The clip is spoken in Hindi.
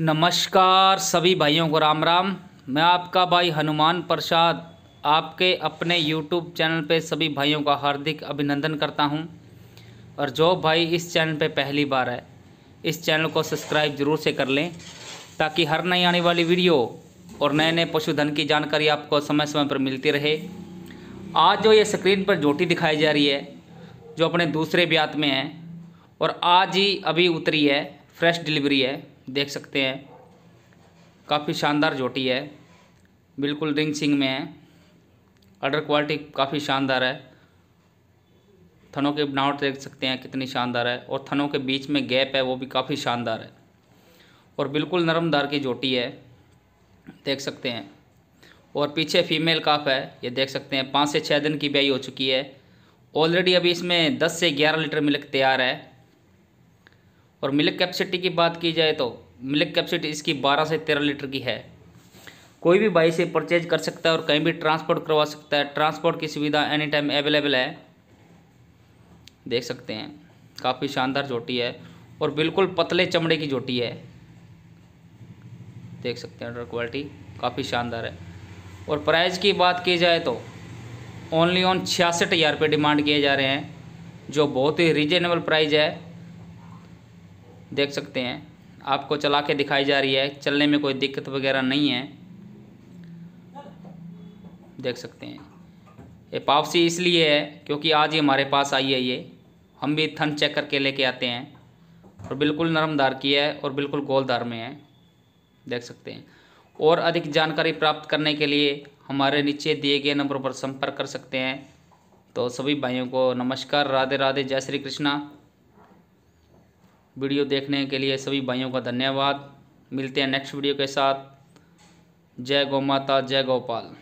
नमस्कार सभी भाइयों को राम राम मैं आपका भाई हनुमान प्रसाद आपके अपने यूट्यूब चैनल पे सभी भाइयों का हार्दिक अभिनंदन करता हूं और जो भाई इस चैनल पे पहली बार है इस चैनल को सब्सक्राइब जरूर से कर लें ताकि हर नई आने वाली वीडियो और नए नए पशुधन की जानकारी आपको समय समय पर मिलती रहे आज जो ये स्क्रीन पर जोटी दिखाई जा रही है जो अपने दूसरे ब्यात में है और आज ही अभी उतरी है फ्रेश डिलीवरी है देख सकते हैं काफ़ी शानदार जोटी है बिल्कुल रिंग सिंग में है अडर क्वालिटी काफ़ी शानदार है थनों के बनावट देख सकते हैं कितनी शानदार है और थनों के बीच में गैप है वो भी काफ़ी शानदार है और बिल्कुल नरमदार की जोटी है देख सकते हैं और पीछे फीमेल काफ है ये देख सकते हैं पाँच से छः दिन की ब्याई हो चुकी है ऑलरेडी अभी इसमें दस से ग्यारह लीटर मिल्क तैयार है और मिल्क कैपेसिटी की बात की जाए तो मिल्क कैपेसिटी इसकी 12 से 13 लीटर की है कोई भी भाई से परचेज कर सकता है और कहीं भी ट्रांसपोर्ट करवा सकता है ट्रांसपोर्ट की सुविधा एनी टाइम अवेलेबल है देख सकते हैं काफ़ी शानदार जोटी है और बिल्कुल पतले चमड़े की जोटी है देख सकते हैं क्वालिटी काफ़ी शानदार है और प्राइस की बात की जाए तो ओनली ऑन छियासठ हज़ार रुपये डिमांड किए जा रहे हैं जो बहुत ही रीजनेबल प्राइस है देख सकते हैं आपको चला के दिखाई जा रही है चलने में कोई दिक्कत वगैरह नहीं है देख सकते हैं ये पापसी इसलिए है क्योंकि आज ही हमारे पास आई है ये हम भी थन चेक करके लेके आते हैं और बिल्कुल नरम धार की है और बिल्कुल गोल धार में है देख सकते हैं और अधिक जानकारी प्राप्त करने के लिए हमारे नीचे दिए गए नंबर पर संपर्क कर सकते हैं तो सभी भाइयों को नमस्कार राधे राधे जय श्री कृष्णा वीडियो देखने के लिए सभी भाइयों का धन्यवाद मिलते हैं नेक्स्ट वीडियो के साथ जय गौ माता जय गोपाल